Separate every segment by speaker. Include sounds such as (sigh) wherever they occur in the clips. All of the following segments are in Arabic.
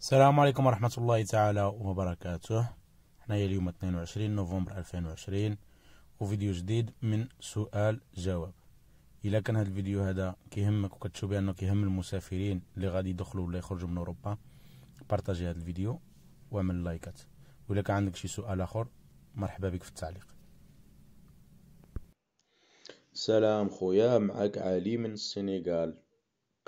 Speaker 1: السلام عليكم ورحمة الله تعالى وبركاته حنايا اليوم 22 نوفمبر 2020 وفيديو جديد من سؤال جواب إلا كان هذا الفيديو هذا كيهمك وكتشوف بأنه كيهم المسافرين اللي غادي يدخلوا ولا يخرجوا من أوروبا بارطاجي هذا الفيديو وعمل لايكات وإلا كان عندك شي سؤال آخر مرحبا بك في التعليق سلام خويا معك علي من السنغال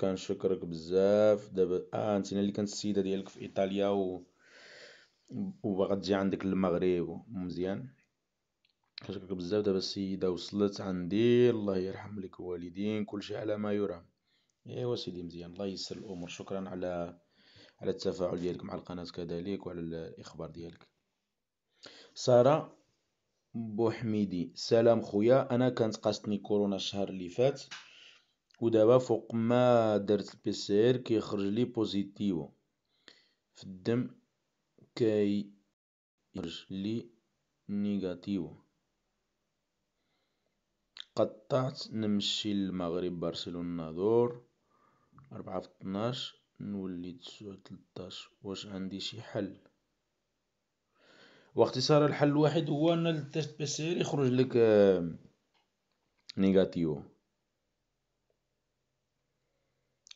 Speaker 1: كنشكرك بزاف دابا اه انت اللي كانت السيده ديالك في ايطاليا و وباغا تجي عندك للمغرب مزيان كنشكرك بزاف دابا السيده وصلت عندي الله يرحم لك والدين كلشي على ما يرام ايوا سيدي مزيان الله ييسر الامور شكرا على على التفاعل ديالك مع القناه كذلك وعلى الاخبار ديالك ساره بوحميدي سلام خويا انا كانت قاصتني كورونا الشهر اللي فات ودابا فوق ما درت البي سي ار كيخرج لي بوزيتيفو في الدم يخرج لي نيجاتيف قطعت نمشي للمغرب برشلونة دور ربعة في طناش نولي تسعة تلتاش واش عندي شي حل واختصار الحل الواحد هو ان التست بي سي ار يخرج لك آه، نيجاتيف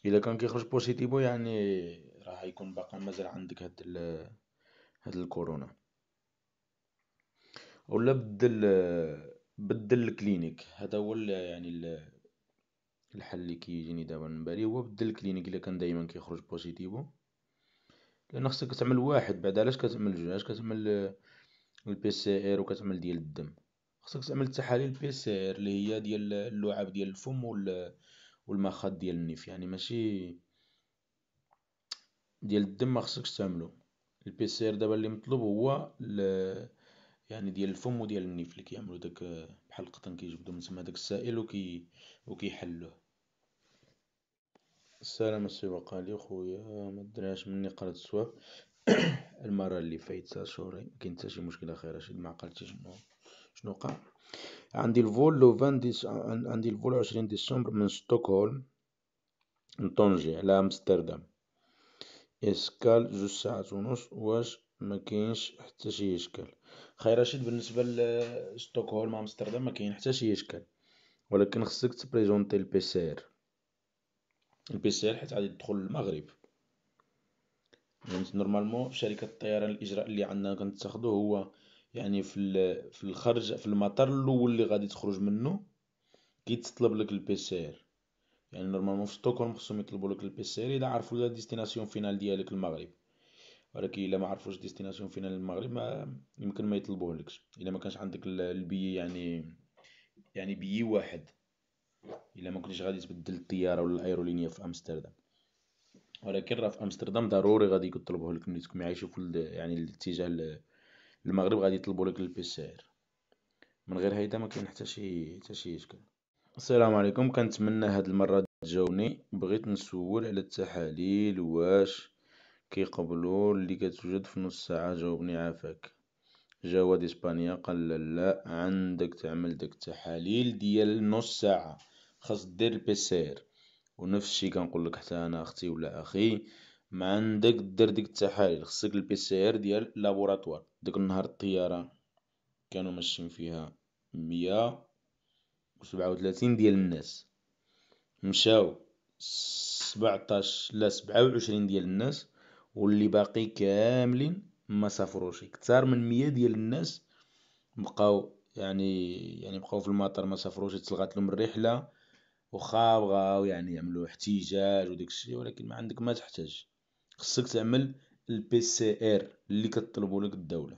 Speaker 1: الا كان كيخرج بوزيتيفو يعني راه يكون باقا مازال عندك هاد ال هاد الكورونا ولا بدل بدل الكلينيك هذا هو يعني الحل اللي كيجيني دابا من بالي هو بدل الكلينيك الا كان دائما كيخرج بوزيتيفو لان خصك تعمل واحد بعد علاش كتعمل جوج علاش كتعمل البي سي ار وكتعمل ديال الدم خصك تعمل التحاليل بي سي ار اللي هي ديال اللعاب ديال الفم وال والمخاض ديال النيف يعني ماشي ديال الدم ما خصكش تعملو البي سي ار دابا اللي مطلوب هو يعني ديال الفم وديال النيف اللي كيعملو داك بحال القطن كيجبدو من تما داك السائل وكي وكيحلوه السلام السي وقالي خويا ما دراش مني قرات السواب (coughs) المره اللي فايت شهرين كاين حتى شي مشكله خير اشد ما عقلتي شنو شنو وقع عندي الفول لو فان ديس... عندي الفول عشرين ديسمبر من ستوكهولم لطنجة على امستردام اسكال جوج ساعات ونص واش ما كاينش حتى شي اشكال خاي رشيد بالنسبه لستوكهولم امستردام ما كاين حتى شي اشكال ولكن خصك تبريزونتي البي سي ار البي سي ار حيت غادي تدخل المغرب يعني نورمالمون شركه الطيران الاجراء اللي عندنا كنتاخدو هو يعني في في الخرج في المطار الاول اللي غادي تخرج منه كيتطلب لك البي سي ار يعني نورمالمون في ستوكهولم خصهم يطلبوا لك البي سي ار الا عرفوا لا ديستيناسيون فينال ديالك المغرب ولكن الا ما عرفوش ديستيناسيون فينال المغرب ما يمكن ما يطلبوه لكش الا ما كانش عندك البي يعني يعني بي واحد الا ما كنتش غادي تبدل الطياره ولا الايرولينيا في امستردام ولكن راه في امستردام ضروري غادي يطلبوه لك ملي تكون عايش في يعني الاتجاه المغرب غادي يطلبوا لك البي سي ار من غير هيدا ما كاين حتى شي حتى شي اشكال السلام عليكم كنتمنى هاد المره تجاوبني بغيت نسول على التحاليل واش كيقبلوا اللي كتوجد في نص ساعه جاوبني عافاك جواد اسبانيا قال لا عندك تعمل داك التحاليل ديال نص ساعه خاص دير البي سي ار ونفس الشيء كنقول لك حتى انا اختي ولا اخي ما عندك دير ديك التحاليل خصك البي سي ار ديال لابوراتوار داك النهار الطيارة كانوا ماشيين فيها مية وسبعة وثلاثين ديال الناس مشاو سبعتاش لا سبعة وعشرين ديال الناس واللي باقي كاملين ما سافروش كتار من مية ديال الناس بقاو يعني يعني بقاو في المطار ما سافروش تلغات لهم الرحله وخا بغاو يعني يعملوا احتجاج وداكشي ولكن ما عندك ما تحتاج خصك تعمل البي سي ار اللي كتطلبوا لك الدوله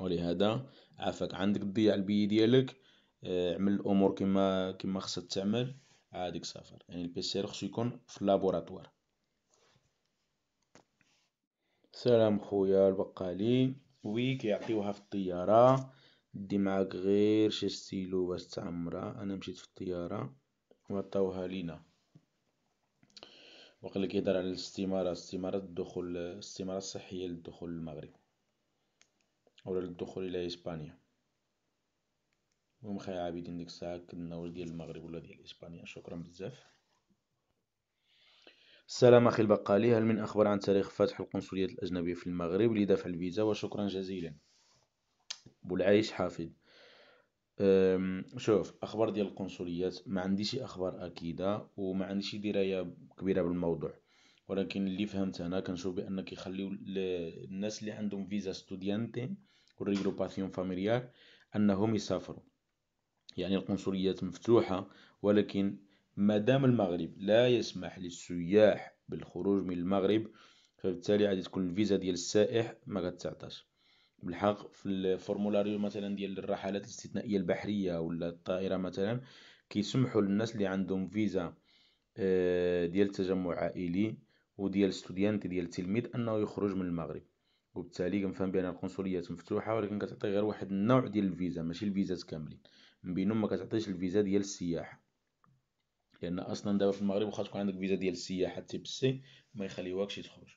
Speaker 1: ولهذا عافاك عندك تضيع البي ديالك آه، عمل الامور كما كما خصها تعمل عاديك سافر يعني البي سي ار خصو يكون في اللابوراتوار سلام خويا البقالي وي كيعطيوها في الطياره دي معاك غير شي ستيلو باش تعمرها انا مشيت في الطياره وعطاوها لينا وقال لك يدار على الاستمارة استمارة الدخول الاستماره الصحيه للدخول للمغرب أو للدخول إلى إسبانيا المهم خاي عابدين ديك الساعة كنا ديال المغرب ولا ديال إسبانيا شكرا بزاف السلام أخي البقالي هل من أخبار عن تاريخ فتح القنصليات الأجنبية في المغرب لدفع الفيزا وشكرا جزيلا بولعيش حافظ شوف اخبار ديال القنصليات ما عنديش اخبار اكيده وما عنديش درايه كبيره بالموضوع ولكن اللي فهمت انا كنشوف بان كيخليو الناس اللي عندهم فيزا ستوديانتي والريغروباسيون فاميليار انهم يسافروا يعني القنصليات مفتوحه ولكن مادام المغرب لا يسمح للسياح بالخروج من المغرب فبالتالي غادي تكون الفيزا ديال السائح ما غتعطاش بالحق في الفورمولاريو مثلا ديال الرحلات الاستثنائيه البحريه ولا الطائره مثلا كيسمحوا للناس اللي عندهم فيزا آه، ديال تجمع عائلي وديال ستوديانت ديال التلميذ انه يخرج من المغرب وبالتالي كنفهم بان القنصليات مفتوحه ولكن كتعطي غير واحد النوع ديال الفيزا ماشي الفيزات كاملين من بينهم ما كتعطيش الفيزا ديال السياحه لان اصلا دابا في المغرب واخا تكون عندك فيزا ديال السياحه تيب سي ما يخليوكش تخرج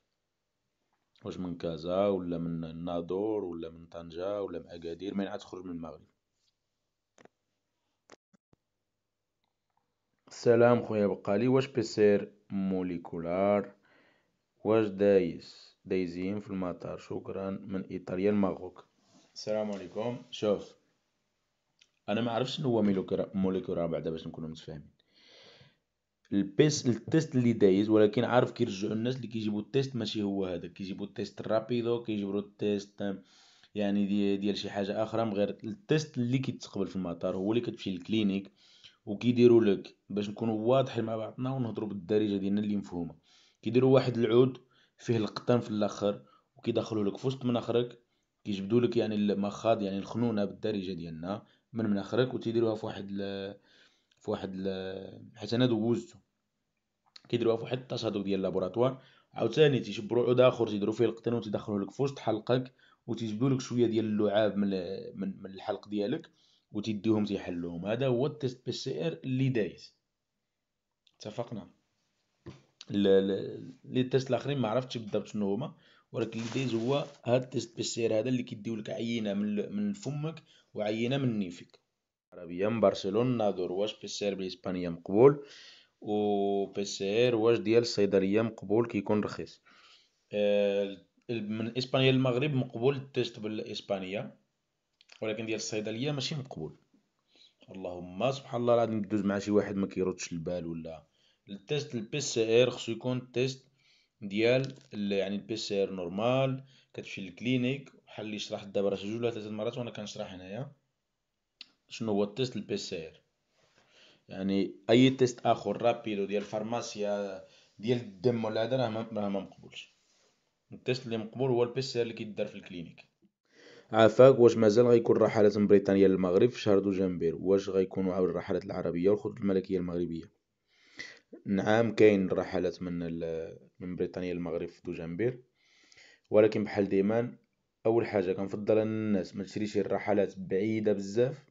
Speaker 1: واش من كازا ولا من النادور ولا من طنجة ولا من اكادير عاد تخرج من المغرب السلام خويا بقالي واش بيسير موليكولار واش دايز دايزين في المطار شكرا من ايطاليا المغرب السلام عليكم شوف انا ما عرفتش شنو هو موليكولار بعدا باش نكونوا متفاهمين البيس التيست اللي دايز ولكن عارف كيرجعوا الناس اللي كيجيبوا التيست ماشي هو هذا كيجيبوا التيست رابيدو كيجيبوا التيست يعني ديال دي شي حاجه اخرى من غير التيست اللي كيتقبل في المطار هو اللي كتمشي للكلينيك وكيديروا لك باش نكونوا واضحين مع بعضنا ونهضروا بالدارجه ديالنا اللي مفهومه كيديروا واحد العود فيه القطن في الاخر وكيدخلوا لك فوسط مناخرك كيجبدوا لك يعني المخاض يعني الخنونه بالدارجه ديالنا من مناخرك وتيديروها في واحد في واحد حيت انا دوزتو كيديروها في واحد الطاش ديال اللابوراتوار عاوتاني تيشبروا عود اخر تيديروا فيه القطن وتيدخلوه لك في وسط حلقك وتجبدوا لك شويه ديال اللعاب من من, من الحلق ديالك وتديهم تيحلوهم هذا هو التيست بي سي ار اللي دايز اتفقنا لي تيست الاخرين ما عرفتش بالضبط شنو هما ولكن اللي دايز هو هاد التيست بي سي ار هذا اللي كيديو لك عينه من من فمك وعينه من نيفك عربيا برشلون دور واش ار بالاسبانية مقبول بي سي ار واش ديال الصيدلية مقبول كيكون رخيص من اسبانيا للمغرب مقبول التيست بالاسبانية ولكن ديال الصيدلية ماشي مقبول اللهم سبحان الله غادي ندوز مع شي واحد ما كيردش البال ولا التيست البي سي ار خصو يكون تيست ديال يعني البي سي ار نورمال كتمشي للكلينيك بحال اللي شرحت دابا راه جوج ولا ثلاثه مرات وانا كنشرح هنايا شنو هو التيست البي سي ار يعني اي تيست اخر رابيدو ديال الفارماسيا ديال الدم ولا هذا راه ما مقبولش التيست اللي مقبول هو البي سي ار اللي كيدار في الكلينيك عافاك واش مازال غيكون رحلات من بريطانيا للمغرب في شهر دجنبير واش غيكونوا عاود الرحلات العربيه والخطوط الملكيه المغربيه نعم كاين رحلات من من بريطانيا للمغرب في دجنبير ولكن بحال ديما اول حاجه كنفضل الناس ما تشريش الرحلات بعيده بزاف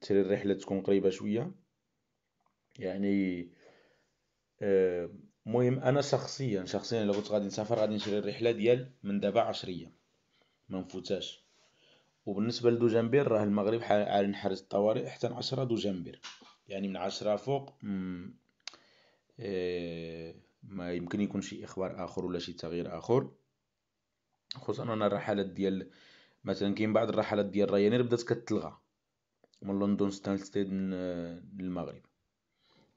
Speaker 1: تري الرحله تكون قريبه شويه يعني آه، مهم انا شخصيا شخصيا لو كنت غادي نسافر غادي نشري الرحله ديال من دابا ايام ما نفوتاش وبالنسبه لدوجنبير راه المغرب حال نحرز الطوارئ حتى عشرة دوجنبير يعني من عشرة فوق م... آه، ما يمكن يكون شي اخبار اخر ولا شي تغيير اخر خصوصا انا الرحلات ديال مثلا كاين بعض الرحلات ديال رايانير بدات كتلغى ومن لندن ستانستيد للمغرب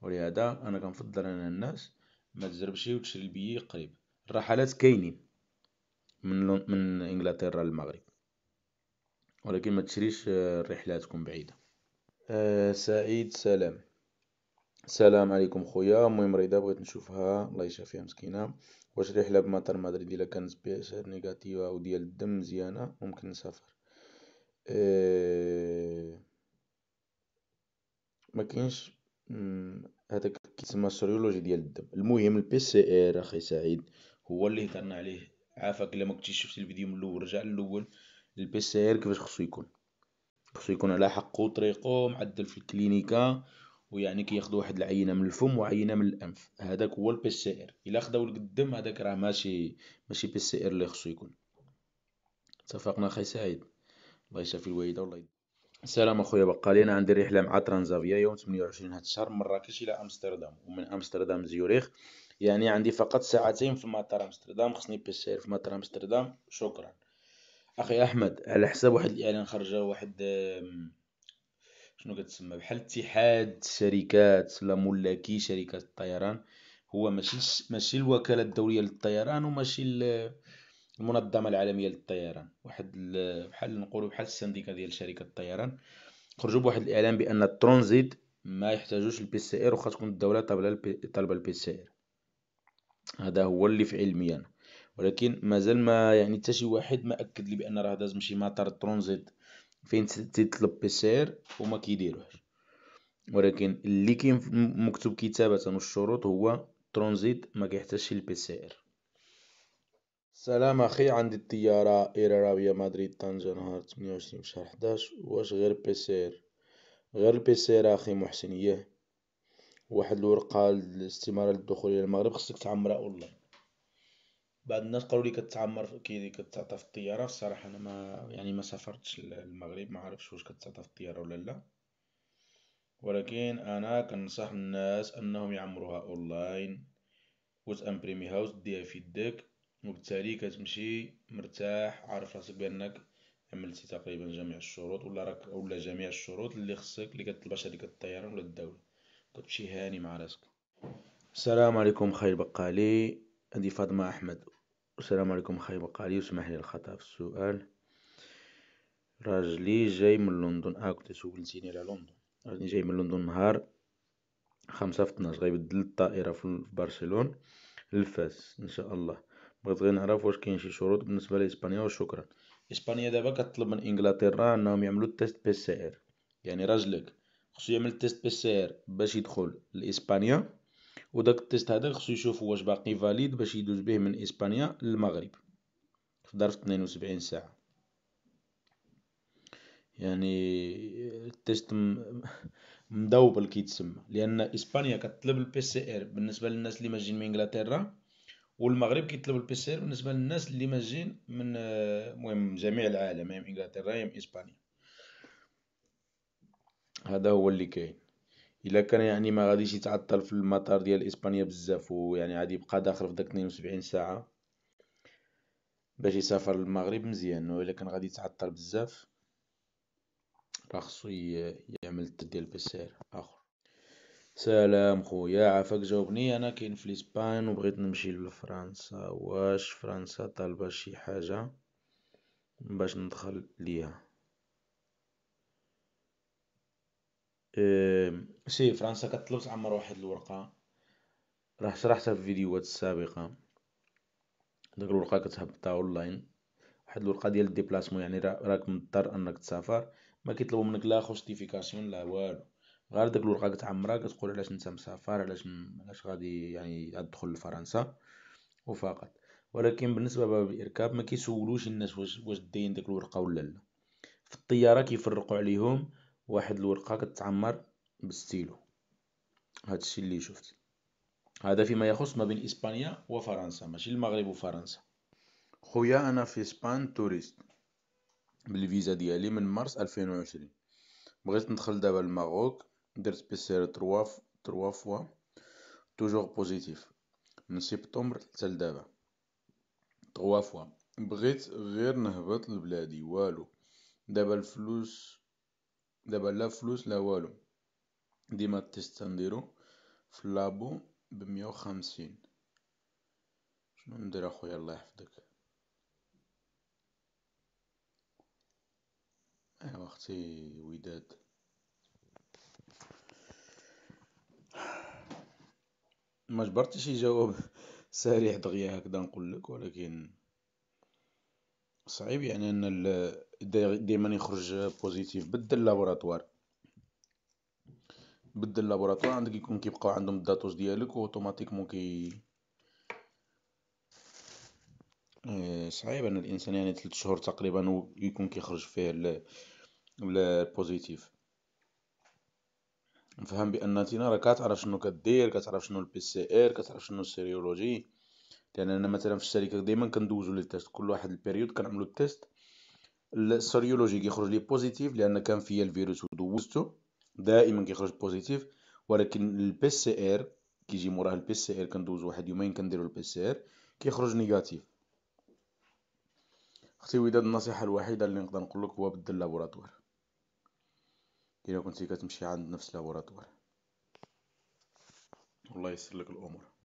Speaker 1: ولهذا انا كنفضل ان الناس ما تجربش وتشري البيي قريب الرحلات كاينين من لون من انجلترا للمغرب ولكن ما تشريش آه، رحلاتكم بعيده أه سعيد سلام السلام عليكم خويا المهم مريضه بغيت نشوفها الله يشافيها مسكينه واش رحله بمطار مدريد الا كانت بي اس ار نيجاتيفا او ديال الدم مزيانه ممكن نسافر أه ما كاينش هذاك كيتسمى السيريولوجي ديال الدم المهم البي سي ار اخي سعيد هو اللي هضرنا عليه عافاك الا ما كنتيش شفتي الفيديو من الاول رجع للاول البي سي ار كيفاش خصو يكون خصو يكون على حقه وطريقه معدل في الكلينيكا ويعني كياخذوا واحد العينه من الفم وعينه من الانف هذاك هو البي سي ار الا خداو لك الدم هذاك راه ماشي ماشي بي سي ار اللي خصو يكون اتفقنا اخي سعيد الله يشافي الوالده والله السلام اخويا بقالي انا عندي رحله مع ترانزافيا يوم 28 هذا الشهر من مراكش الى امستردام ومن امستردام زيوريخ يعني عندي فقط ساعتين في مطار امستردام خصني بيسير في مطار امستردام شكرا اخي احمد على حساب واحد الاعلان خرج واحد شنو كتسمى بحال اتحاد شركات لا ملاكي شركات الطيران هو ماشي ماشي الوكاله الدوليه للطيران وماشي المنظمه العالميه للطيران واحد بحال نقولوا بحال السنديكا ديال شركه الطيران خرجوا بواحد الاعلان بان الترونزيت ما يحتاجوش البي سي ار واخا تكون الدوله طالبه طالبه البي سي ار هذا هو اللي في علمي انا ولكن مازال ما يعني حتى شي واحد ما اكد لي بان راه داز من شي مطار الترونزيت فين تطلب بي سي ار وما كيديروهش ولكن اللي كاين مكتوب كتابه والشروط هو ترونزيت ما كيحتاجش البي سي ار سلام اخي عندي الطيارة إيرارابية مدريد طنجة نهار تمنية وعشرين في شهر حداش واش غير بيسير غير بيسير اخي محسن ياه واحد الورقة الاستمارة للدخول الى المغرب خصك تعمرها اونلاين بعض الناس قالوا لي كتعمر كي كتعطى في الطيارة الصراحة انا ما يعني ما سافرتش للمغرب ما عرفتش واش كتعطى في الطيارة ولا لا ولكن انا كنصح الناس انهم يعمروها اونلاين وتامبريميها وتديها في يدك وبالتالي كتمشي مرتاح عارف راسك بانك عملتي تقريبا جميع الشروط ولا راك ولا جميع الشروط اللي خصك اللي كطلبها شركه الطيران ولا الدوله كتمشي هاني مع راسك السلام عليكم خير بقالي عندي فاطمه احمد السلام عليكم خير بقالي وسمح لي الخطا في السؤال راجلي جاي من لندن اه كنت سولتيني على لندن راجلي جاي من لندن نهار خمسة في 12 غيبدل الطائرة في برشلون الفاس ان شاء الله بغيت غير نعرف واش كاين شي شروط بالنسبه لاسبانيا وشكرا اسبانيا دابا كتطلب من انجلترا انهم يعملوا التيست بي سي ار يعني راجلك خصو يعمل تيست بي سي ار باش يدخل لاسبانيا وداك التيست هذا خصو يشوف واش باقي فاليد باش يدوز به من اسبانيا للمغرب في ظرف 72 ساعه يعني التيست مدوبل كيتسمى لان اسبانيا كتطلب البي سي ار بالنسبه للناس اللي ماجين من انجلترا والمغرب كيطلب ار بالنسبه للناس اللي ماجين من آه، المهم جميع العالم يا انجلترا يا اسبانيا هذا هو اللي كاين الا كان يعني ما غاديش يتعطل في المطار ديال اسبانيا بزاف ويعني غادي يبقى داخل في داك 72 ساعه باش يسافر للمغرب مزيان والا كان غادي يتعطل بزاف راه خصو يعمل سي ار اخر سلام خويا عافاك جاوبني انا كاين في الاسبان وبغيت نمشي لفرنسا واش فرنسا طالبه شي حاجه باش ندخل ليها سي فرنسا كطلب تعمر واحد الورقه راه شرحتها في فيديوهات السابقه داك الورقه كتهبطها اونلاين واحد الورقه ديال الديبلاسمون يعني راك مضطر انك تسافر ما كيطلبوا منك لا خوستيفيكاسيون لا والو غير داك الورقه كتعمرها كتقول علاش نتا مسافر علاش علاش غادي يعني غتدخل لفرنسا وفقط ولكن بالنسبه باب الاركاب ما كيسولوش الناس واش واش داين ديك الورقه ولا لا في الطياره كيفرقوا عليهم واحد الورقه كتعمر بالستيلو هادشي اللي شفت هذا فيما يخص ما بين اسبانيا وفرنسا ماشي المغرب وفرنسا خويا انا في اسبان توريست بالفيزا ديالي من مارس 2020 بغيت ندخل دابا للمغرب درت بيسير تروا تروا فوا توجور بوزيتيف من سبتمبر حتى لدابا تروا فوا بغيت غير نهبط لبلادي والو دابا الفلوس دابا لا فلوس لا والو ديما تيست نديرو في اللابو بمية 150 شنو ندير اخويا الله يحفظك ايوا اختي وداد ما جبرتش جواب سريع دغيا هكذا نقول لك ولكن صعيب يعني ان دائما يخرج بوزيتيف بدل لابوراتوار بدل لابوراتوار عندك يكون كيبقاو عندهم الداتوس ديالك اوتوماتيكمون كي إيه، صعيب ان الانسان يعني ثلاث شهور تقريبا ويكون كيخرج فيه البوزيتيف نفهم بان نتينا راه كتعرف شنو كدير كتعرف شنو البي سي ار كتعرف شنو السيريولوجي لان انا مثلا في الشركه ديما كندوزو لي تيست كل واحد البيريود كنعملو التيست السيريولوجي كيخرج لي بوزيتيف لان كان فيا الفيروس ودوزتو دائما كيخرج بوزيتيف ولكن البي سي ار كيجي موراه البي سي ار كندوز واحد يومين كنديرو البي سي ار كيخرج نيجاتيف اختي وداد النصيحه الوحيده اللي نقدر نقول لك هو بدل لابوراتوار الى كنتي كتمشي عند نفس لابوراتوار الله يسر لك الامور